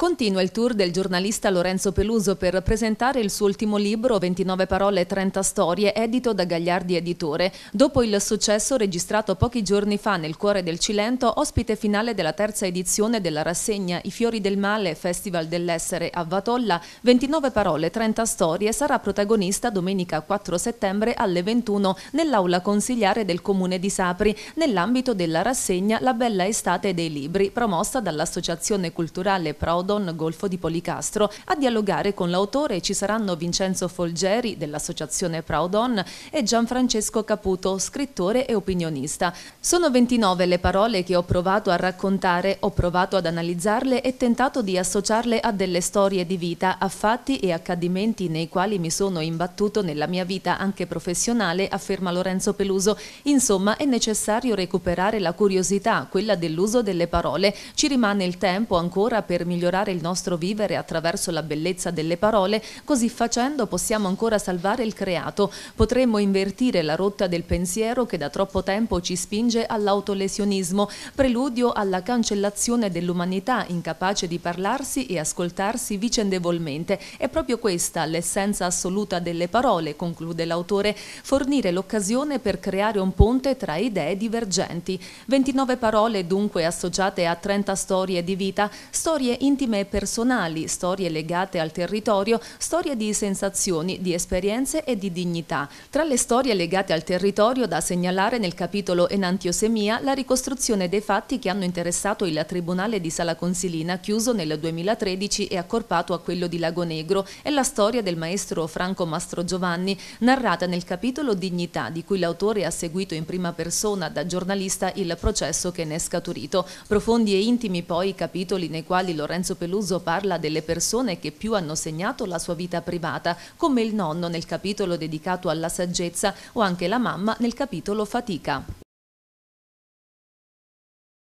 Continua il tour del giornalista Lorenzo Peluso per presentare il suo ultimo libro 29 parole e 30 storie, edito da Gagliardi Editore. Dopo il successo registrato pochi giorni fa nel cuore del Cilento, ospite finale della terza edizione della rassegna I fiori del male Festival dell'essere a Vatolla, 29 parole e 30 storie sarà protagonista domenica 4 settembre alle 21 nell'aula consigliare del comune di Sapri, nell'ambito della rassegna La bella estate dei libri, promossa dall'Associazione Culturale Prodo Don Golfo di Policastro. A dialogare con l'autore ci saranno Vincenzo Folgeri dell'associazione Proudon e Gianfrancesco Caputo, scrittore e opinionista. Sono 29 le parole che ho provato a raccontare, ho provato ad analizzarle e tentato di associarle a delle storie di vita, a fatti e accadimenti nei quali mi sono imbattuto nella mia vita anche professionale, afferma Lorenzo Peluso. Insomma, è necessario recuperare la curiosità, quella dell'uso delle parole. Ci rimane il tempo ancora per migliorare migliorare il nostro vivere attraverso la bellezza delle parole, così facendo possiamo ancora salvare il creato. Potremmo invertire la rotta del pensiero che da troppo tempo ci spinge all'autolesionismo, preludio alla cancellazione dell'umanità incapace di parlarsi e ascoltarsi vicendevolmente. È proprio questa l'essenza assoluta delle parole, conclude l'autore, fornire l'occasione per creare un ponte tra idee divergenti. 29 parole dunque associate a 30 storie di vita, storie intime intime e personali, storie legate al territorio, storie di sensazioni, di esperienze e di dignità. Tra le storie legate al territorio da segnalare nel capitolo Enantiosemia la ricostruzione dei fatti che hanno interessato il Tribunale di Sala Consilina chiuso nel 2013 e accorpato a quello di Lago Negro e la storia del maestro Franco Mastro Giovanni narrata nel capitolo Dignità di cui l'autore ha seguito in prima persona da giornalista il processo che ne è scaturito. Profondi e intimi poi i capitoli nei quali Lorenzo Renzo Peluso parla delle persone che più hanno segnato la sua vita privata, come il nonno nel capitolo dedicato alla saggezza o anche la mamma nel capitolo fatica.